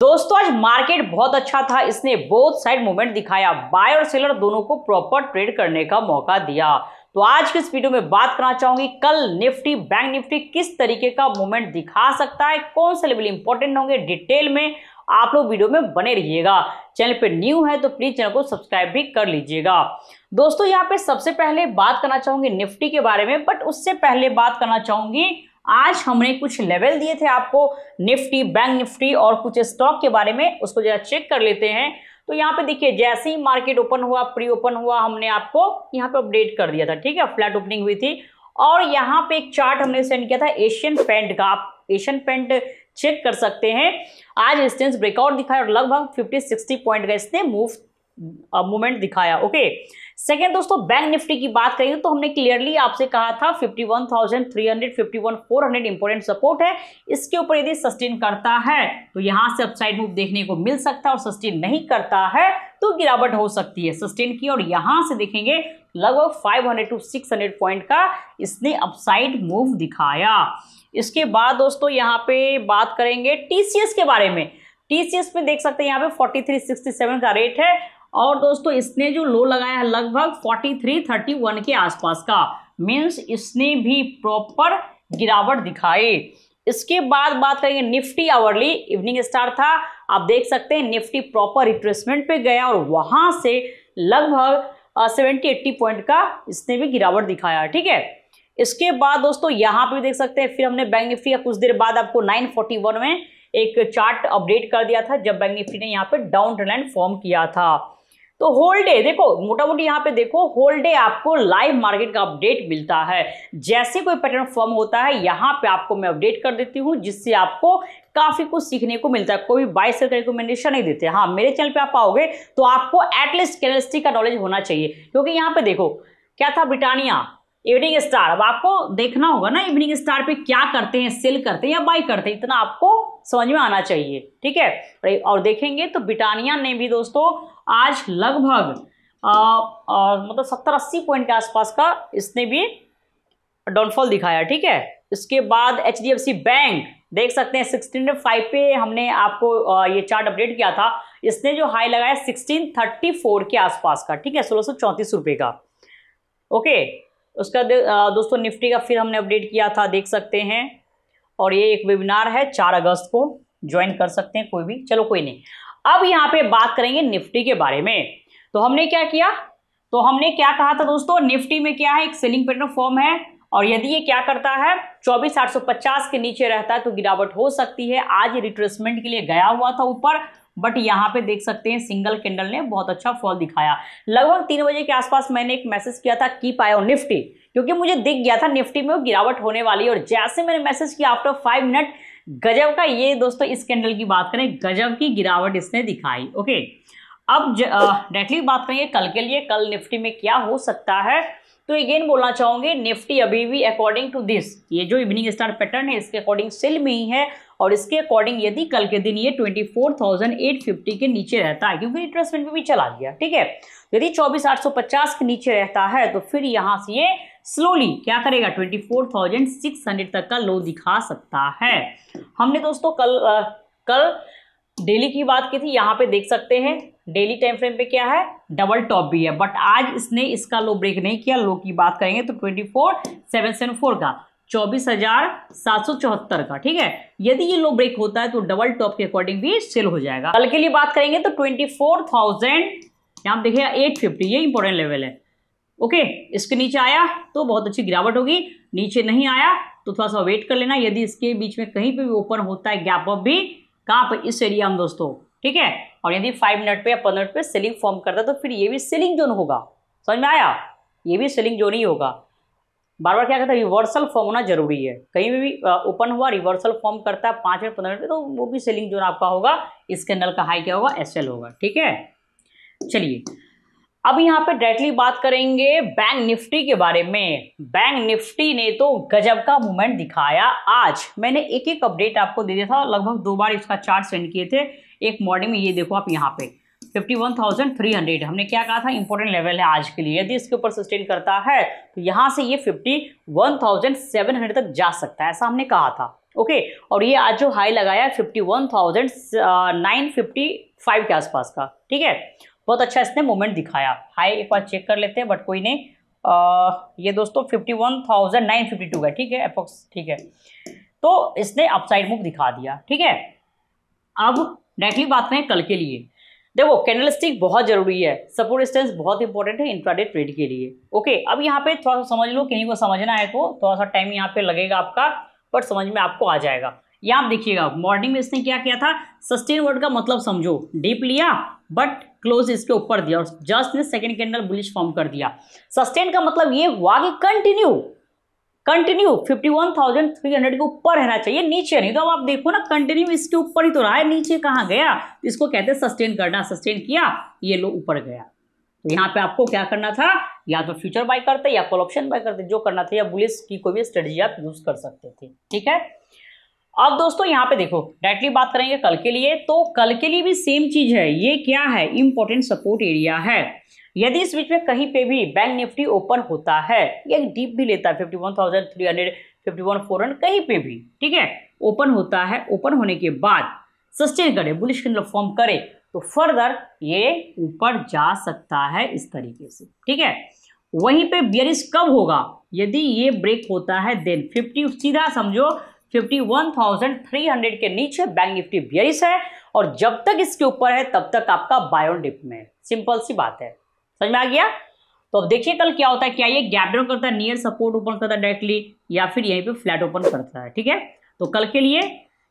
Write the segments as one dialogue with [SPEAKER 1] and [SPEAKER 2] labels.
[SPEAKER 1] दोस्तों आज मार्केट बहुत अच्छा था इसने बोथ साइड मूवमेंट दिखाया बाय और सेलर दोनों को प्रॉपर ट्रेड करने का मौका दिया तो आज की इस वीडियो में बात करना चाहूंगी कल निफ्टी बैंक निफ्टी किस तरीके का मूवमेंट दिखा सकता है कौन से लेवल इंपॉर्टेंट होंगे डिटेल में आप लोग वीडियो में बने रहिएगा चैनल पर न्यू है तो प्लीज चैनल को सब्सक्राइब भी कर लीजिएगा दोस्तों यहाँ पे सबसे पहले बात करना चाहूंगी निफ्टी के बारे में बट उससे पहले बात करना चाहूंगी आज हमने कुछ लेवल दिए थे आपको निफ्टी बैंक निफ्टी और कुछ स्टॉक के बारे में उसको जरा चेक कर लेते हैं तो यहाँ पे देखिए जैसे ही मार्केट ओपन हुआ प्री ओपन हुआ हमने आपको यहाँ पे अपडेट कर दिया था ठीक है फ्लैट ओपनिंग हुई थी और यहाँ पे एक चार्ट हमने सेंड किया था एशियन पेंट का आप एशियन पेंट चेक कर सकते हैं आज रिस्टेंस ब्रेकआउट दिखाया और लगभग 50-60 पॉइंट का इसने मूव मूवमेंट दिखाया ओके सेकेंड दोस्तों बैंक निफ्टी की बात करें तो हमने क्लियरली आपसे कहा था 51,300, 51,400 इंपोर्टेंट सपोर्ट है इसके ऊपर यदि सस्टेन करता है तो यहाँ से अपसाइड मूव देखने को मिल सकता है और सस्टेन नहीं करता है तो गिरावट हो सकती है सस्टेन की और यहाँ से देखेंगे लगभग 500 टू 600 पॉइंट का इसने अपसाइड मूव दिखाया इसके बाद दोस्तों यहाँ पे बात करेंगे टीसीएस के बारे में टीसीएस में देख सकते हैं यहाँ पे 4367 का रेट है और दोस्तों इसने जो लो लगाया है लगभग फोर्टी थ्री थर्टी वन के आसपास का मीन्स इसने भी प्रॉपर गिरावट दिखाई इसके बाद बात करेंगे निफ्टी आवरली इवनिंग स्टार था आप देख सकते हैं निफ्टी प्रॉपर रिट्रेसमेंट पे गया और वहां से लगभग सेवेंटी एट्टी पॉइंट का इसने भी गिरावट दिखाया ठीक है इसके बाद दोस्तों यहाँ पे भी देख सकते हैं फिर हमने बैंक निफ्टी का कुछ देर बाद आपको 941 में एक चार्ट अपडेट कर दिया था जब बैंक निफ्टी ने यहाँ पे डाउन ट्रेंड फॉर्म किया था तो होल डे देखो मोटा मोटी यहाँ पे देखो होल डे आपको लाइव मार्केट का अपडेट मिलता है जैसे कोई पैटर्न फॉर्म होता है यहाँ पे आपको मैं अपडेट कर देती हूँ जिससे आपको काफ़ी कुछ सीखने को मिलता है कोई बाई सेल का रिकमेंडेशन नहीं देते हाँ मेरे चैनल पे आप आओगे तो आपको एटलीस्ट कैनलिस्टिक का नॉलेज होना चाहिए क्योंकि यहाँ पे देखो क्या था ब्रिटानिया इवनिंग स्टार अब आपको देखना होगा ना इवनिंग स्टार पे क्या करते हैं सेल करते हैं या बाई करते हैं इतना आपको समझ में आना चाहिए ठीक है और देखेंगे तो ब्रिटानिया ने भी दोस्तों आज लगभग मतलब सत्तर अस्सी पॉइंट के आसपास का इसने भी डाउनफॉल दिखाया ठीक है इसके बाद H D F C bank देख सकते हैं सिक्सटीन फाइव oh पे हमने आपको ये चार्ट अपडेट किया था इसने जो हाई लगाया सिक्सटीन थर्टी फोर के आसपास का ठीक है सोलह सौ चौंतीस रुपये का ओके उसका दोस्तों निफ्टी का फिर हमने अपडेट किया था देख सकते हैं और ये एक वेबिनार है चार अगस्त को ज्वाइन कर सकते हैं कोई भी चलो कोई नहीं अब यहां पे बात करेंगे निफ्टी के बारे में तो हमने क्या किया तो हमने क्या कहा था दोस्तों निफ्टी में क्या है एक सेलिंग पैटर्न फॉर्म है और यदि ये क्या करता है चौबीस आठ सौ पचास के नीचे रहता है तो गिरावट हो सकती है आज रिट्रेसमेंट के लिए गया हुआ था ऊपर बट यहाँ पे देख सकते हैं सिंगल कैंडल ने बहुत अच्छा फॉल दिखाया लगभग तीन बजे के आसपास मैंने एक मैसेज किया था कीप आयो निफ्टी क्योंकि मुझे दिख गया था निफ्टी में गिरावट होने वाली और जैसे मैंने मैसेज किया आफ्टर फाइव मिनट गजब का ये दोस्तों इस कैंडल की बात करें गजब की गिरावट इसने दिखाई ओके अब डायरेक्टली बात करेंगे कल के लिए कल निफ्टी में क्या हो सकता है तो अगेन बोलना चाहोगे निफ्टी अभी भी अकॉर्डिंग टू दिस ये जो इवनिंग स्टार पैटर्न है इसके अकॉर्डिंग सेल में ही है और इसके अकॉर्डिंग यदि कल के दिन ये 24,850 के नीचे रहता है क्योंकि इंटरेस्टमेंट में भी चला गया ठीक है यदि 24,850 के नीचे रहता है तो फिर यहाँ से ये स्लोली क्या करेगा twenty four thousand six hundred तक का लो दिखा सकता है हमने दोस्तों कल आ, कल डेली की बात की थी यहाँ पे देख सकते हैं डेली टाइम फ्रेम पे क्या है डबल टॉप भी है बट आज इसने इसका लो ब्रेक नहीं किया लो की बात करेंगे तो twenty four seven seven four का चौबीस हजार सात सौ चौहत्तर का ठीक है यदि ये लो ब्रेक होता है तो डबल टॉप के अकॉर्डिंग भी सेल हो जाएगा कल के लिए बात करेंगे तो ट्वेंटी फोर थाउजेंड यहाँ देखिए एट फिफ्टी ये इंपॉर्टेंट लेवल है ओके इसके नीचे आया तो बहुत अच्छी गिरावट होगी नीचे नहीं आया तो थोड़ा सा वेट कर लेना यदि इसके बीच में कहीं पे भी ओपन होता है गैप अप भी कहाँ पर इस एरिया में दोस्तों ठीक है और यदि फाइव मिनट पे या पंद्रह मिनट पे सेलिंग फॉर्म करता है तो फिर ये भी सेलिंग जोन होगा समझ में आया ये भी सेलिंग जोन ही होगा बार बार क्या कहता है रिवर्सल फॉर्म होना जरूरी है कहीं भी ओपन हुआ रिवर्सल फॉर्म करता है पाँच मिनट पंद्रह मिनट तो वो भी सेलिंग जोन आपका होगा इसके नल का हाई क्या होगा एस होगा ठीक है चलिए अब यहाँ पे डायरेक्टली बात करेंगे बैंक निफ्टी के बारे में बैंक निफ्टी ने तो गजब का मूवमेंट दिखाया आज मैंने एक एक अपडेट आपको दे दिया था लगभग दो बार इसका चार्ट सेंड किए थे एक मॉर्निंग में ये देखो आप यहाँ पे 51,300 हमने क्या कहा था इंपॉर्टेंट लेवल है आज के लिए यदि इसके ऊपर सस्टेन करता है तो यहाँ से ये फिफ्टी तक जा सकता है ऐसा हमने कहा था ओके और ये आज जो हाई लगाया फिफ्टी वन के आसपास का ठीक है बहुत अच्छा इसने मूवमेंट दिखाया हाई एक बार चेक कर लेते हैं बट कोई नहीं आ, ये दोस्तों fifty one thousand nine fifty two का ठीक है अप्रोक्स ठीक है तो इसने अपसाइड मूव दिखा दिया ठीक है अब डायरेक्टली बात करें कल के लिए देखो कैंडल स्टिक बहुत जरूरी है सपोर्ट डिस्टेंस बहुत इंपॉर्टेंट है इंट्राडे ट्रेड के लिए ओके अब यहाँ पे थोड़ा सा समझ लो किन्हीं को समझना है तो थोड़ा सा टाइम यहाँ पे लगेगा आपका बट समझ में आपको आ जाएगा या आप देखिएगा मॉर्निंग में इसने क्या किया था सस्टेन वर्ड का मतलब समझो डीप लिया बट क्लोज इसके ऊपर दिया और जस्ट ने सेकेंड कैंडल बुलिश फॉर्म कर दिया सस्टेन का मतलब ये हुआ कि कंटिन्यू कंटिन्यू 51,300 के ऊपर रहना चाहिए नीचे नहीं तो अब आप देखो ना कंटिन्यू इसके ऊपर ही तो रहा है नीचे कहाँ गया तो इसको कहते हैं सस्टेन करना सस्टेन किया ये लो ऊपर गया
[SPEAKER 2] तो
[SPEAKER 1] यहाँ पे आपको क्या करना था या तो फ्यूचर बाय करते या कॉल ऑप्शन बाय करते जो करना था या बुलिस की कोई भी स्ट्रेटजी आप यूज कर सकते थे ठीक है अब दोस्तों यहाँ पे देखो डायरेक्टली बात करेंगे कल के लिए तो कल के लिए भी सेम चीज है ये क्या है इंपॉर्टेंट सपोर्ट एरिया है यदि इस बीच में कहीं पे भी बैंक निफ्टी ओपन होता है ये डीप भी लेता है fifty one thousand three hundred fifty one four hundred कहीं पे भी ठीक है ओपन होता है ओपन होने के बाद सस्टेन करे बुलिश कैंडल फॉर्म करे तो फर्दर ये ऊपर जा सकता है इस तरीके से ठीक है वहीं पे बियरिस कब होगा यदि ये ब्रेक होता है देन फिफ्टी सीधा समझो 51,300 के नीचे बैंक निफ्टी बियरिस है और जब तक इसके ऊपर है तब तक आपका बायोन डिप में सिंपल सी बात है समझ में आ गया तो अब देखिए कल क्या होता है क्या ये गैप डाउन करता है नियर सपोर्ट ओपन करता है डायरेक्टली या फिर यहीं पे फ्लैट ओपन करता है ठीक है तो कल के लिए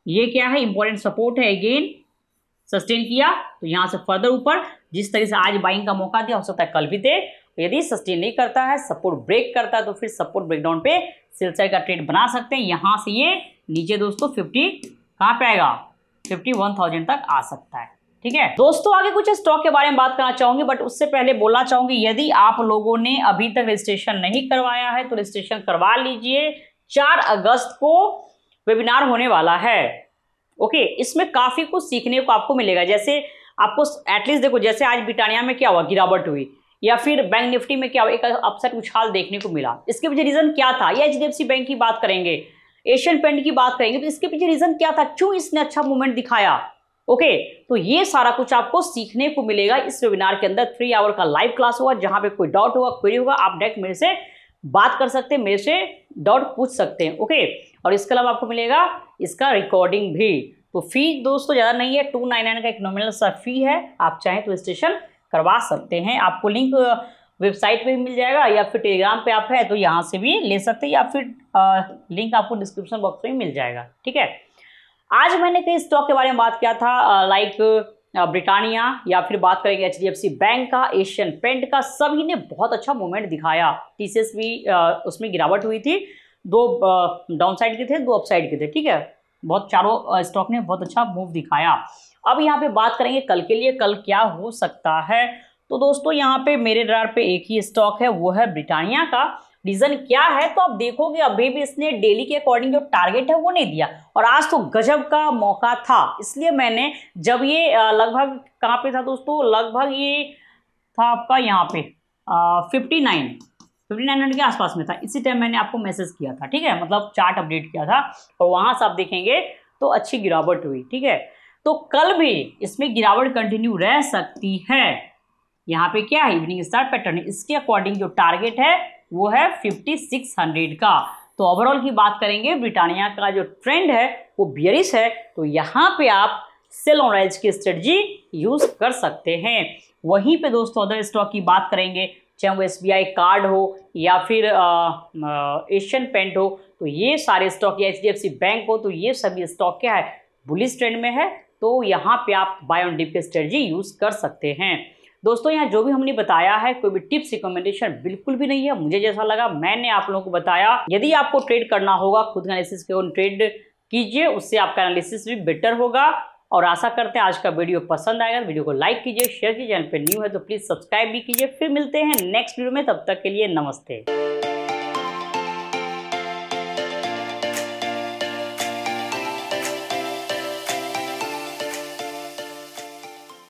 [SPEAKER 1] ये क्या है इंपॉर्टेंट सपोर्ट है अगेन सस्टेन किया तो यहाँ से फर्दर ऊपर जिस तरीके से आज बाइंग का मौका दिया हो सकता है कल भी दे तो यदि सस्टेन नहीं करता है सपोर्ट ब्रेक करता है तो फिर सपोर्ट ब्रेकडाउन पे सिलसाई का ट्रेड बना सकते हैं यहाँ से ये नीचे दोस्तों फिफ्टी कहाँ पे आएगा फिफ्टी वन थाउजेंड तक आ सकता है ठीक है दोस्तों आगे कुछ स्टॉक के बारे में बात करना चाहूंगी बट उससे पहले बोलना चाहूंगी यदि आप लोगों ने अभी तक रजिस्ट्रेशन नहीं करवाया है तो रजिस्ट्रेशन करवा लीजिए चार अगस्त को वेबिनार होने वाला है ओके इसमें काफी कुछ सीखने को आपको मिलेगा जैसे आपको एटलीस्ट देखो जैसे आज ब्रिटानिया में क्या हुआ गिरावट हुई या फिर बैंक निफ्टी में क्या एक अपसेट उछाल देखने को मिला इसके पीछे रीजन क्या था या एच बैंक की बात करेंगे एशियन पेंट की बात करेंगे तो इसके पीछे रीजन क्या था क्यों इसने अच्छा मूवमेंट दिखाया ओके तो ये सारा कुछ आपको सीखने को मिलेगा इस वेबिनार के अंदर थ्री आवर का लाइव क्लास होगा जहां पे कोई डाउट होगा क्वेरी होगा आप डायरेक्ट मेरे से बात कर सकते हैं मेरे से डाउट पूछ सकते हैं ओके और इसके अलावा आपको मिलेगा इसका रिकॉर्डिंग भी तो फी दोस्तों ज़्यादा नहीं है टू नाइन नाइन का एक नॉमिनल सा फी है आप चाहें तो स्टेशन करवा सकते हैं आपको लिंक वेबसाइट पे भी मिल जाएगा या फिर टेलीग्राम पे आप है तो यहाँ से भी ले सकते हैं या फिर आ, लिंक आपको डिस्क्रिप्शन बॉक्स में मिल जाएगा ठीक है आज मैंने कई स्टॉक के बारे में बात किया था लाइक ब्रिटानिया या फिर बात करेंगे एच बैंक का एशियन पेंट का सभी ने बहुत अच्छा मूवमेंट दिखाया टी भी आ, उसमें गिरावट हुई थी दो डाउन साइड के थे दो अपसाइड के थे ठीक है बहुत चारों स्टॉक ने बहुत अच्छा मूव दिखाया अब यहाँ पे बात करेंगे कल के लिए कल क्या हो सकता है तो दोस्तों यहाँ पे मेरे डर पे एक ही स्टॉक है वो है ब्रिटानिया का रीजन क्या है तो आप देखोगे अभी भी इसने डेली के अकॉर्डिंग जो टारगेट है वो नहीं दिया और आज तो गजब का मौका था इसलिए मैंने जब ये लगभग कहाँ पे था दोस्तों लगभग ये था आपका यहाँ पे fifty nine fifty nine hundred के आसपास में था इसी टाइम मैंने आपको मैसेज किया था ठीक है मतलब चार्ट अपडेट किया था और वहां से आप देखेंगे तो अच्छी गिरावट हुई ठीक है तो कल भी इसमें गिरावट कंटिन्यू रह सकती है यहाँ पे क्या है इवनिंग स्टार पैटर्न इसके अकॉर्डिंग जो टारगेट है वो है फिफ्टी सिक्स हंड्रेड का तो ओवरऑल की बात करेंगे ब्रिटानिया का जो ट्रेंड है वो बियरिस है तो यहाँ पे आप सेल ऑन राइज की स्ट्रेटजी यूज कर सकते हैं वहीं पे दोस्तों अदर स्टॉक की बात करेंगे चाहे वो एस कार्ड हो या फिर एशियन पेंट हो तो ये सारे स्टॉक या एच बैंक हो तो ये सभी स्टॉक क्या है बुलिस ट्रेंड में है तो यहाँ पे आप बाय ऑन डिप की स्ट्रेटजी यूज़ कर सकते हैं दोस्तों यहाँ जो भी हमने बताया है कोई भी टिप्स रिकमेंडेशन बिल्कुल भी नहीं है मुझे जैसा लगा मैंने आप लोगों को बताया यदि आपको ट्रेड करना होगा खुद का एनालिसिस के ट्रेड कीजिए उससे आपका एनालिसिस भी बेटर होगा और आशा करते हैं आज का वीडियो पसंद आएगा वीडियो को लाइक कीजिए शेयर कीजिए चैनल पर न्यू है तो प्लीज़ सब्सक्राइब भी कीजिए फिर मिलते हैं नेक्स्ट वीडियो में तब तक के लिए नमस्ते